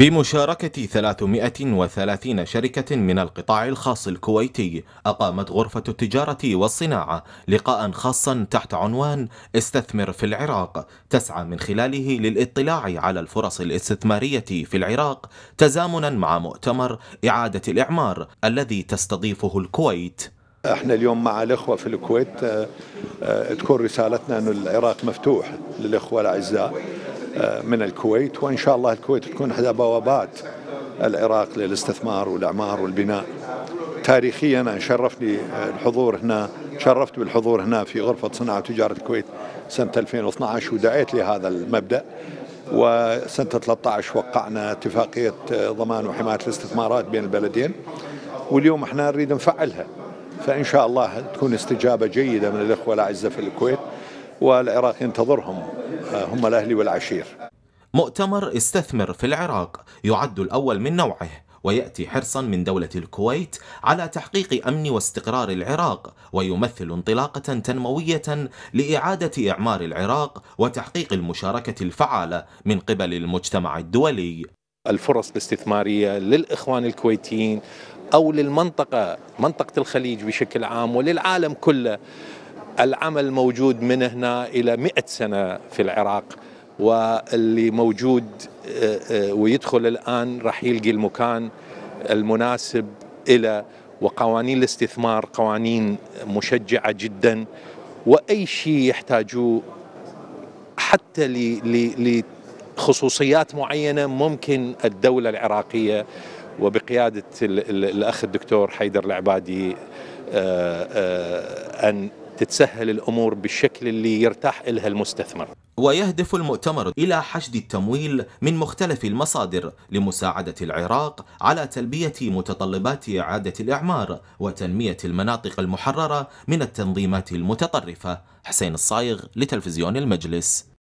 بمشاركة 330 شركة من القطاع الخاص الكويتي أقامت غرفة التجارة والصناعة لقاء خاصا تحت عنوان استثمر في العراق تسعى من خلاله للاطلاع على الفرص الاستثمارية في العراق تزامنا مع مؤتمر إعادة الإعمار الذي تستضيفه الكويت احنا اليوم مع الاخوه في الكويت آه، آه، تكون رسالتنا انه العراق مفتوح للاخوه الاعزاء آه، من الكويت وإن شاء الله الكويت تكون إحدى بوابات العراق للاستثمار والأعمار والبناء تاريخيا أنا شرفني آه، الحضور هنا شرفت بالحضور هنا في غرفة صناعة تجارة الكويت سنة 2012 ودعيت لهذا المبدأ وسنة 13 وقعنا اتفاقية آه، ضمان وحماية الاستثمارات بين البلدين واليوم احنا نريد نفعلها فإن شاء الله تكون استجابة جيدة من الإخوة الأعزة في الكويت والعراق ينتظرهم آه، هم الأهلي والعشير مؤتمر استثمر في العراق يعد الأول من نوعه ويأتي حرصا من دولة الكويت على تحقيق أمن واستقرار العراق ويمثل انطلاقة تنموية لإعادة إعمار العراق وتحقيق المشاركة الفعالة من قبل المجتمع الدولي الفرص الاستثمارية للإخوان الكويتيين أو للمنطقة منطقة الخليج بشكل عام وللعالم كله العمل موجود من هنا إلى مئة سنة في العراق واللي موجود آه، آه، ويدخل الآن راح يلقي المكان المناسب إلى وقوانين الاستثمار قوانين مشجعة جدا وأي شيء يحتاجوه حتى لخصوصيات معينة ممكن الدولة العراقية وبقيادة الأخ الدكتور حيدر العبادي آه، أن تتسهل الأمور بالشكل اللي يرتاح إلها المستثمر ويهدف المؤتمر إلى حشد التمويل من مختلف المصادر لمساعدة العراق على تلبية متطلبات إعادة الإعمار وتنمية المناطق المحررة من التنظيمات المتطرفة حسين الصايغ لتلفزيون المجلس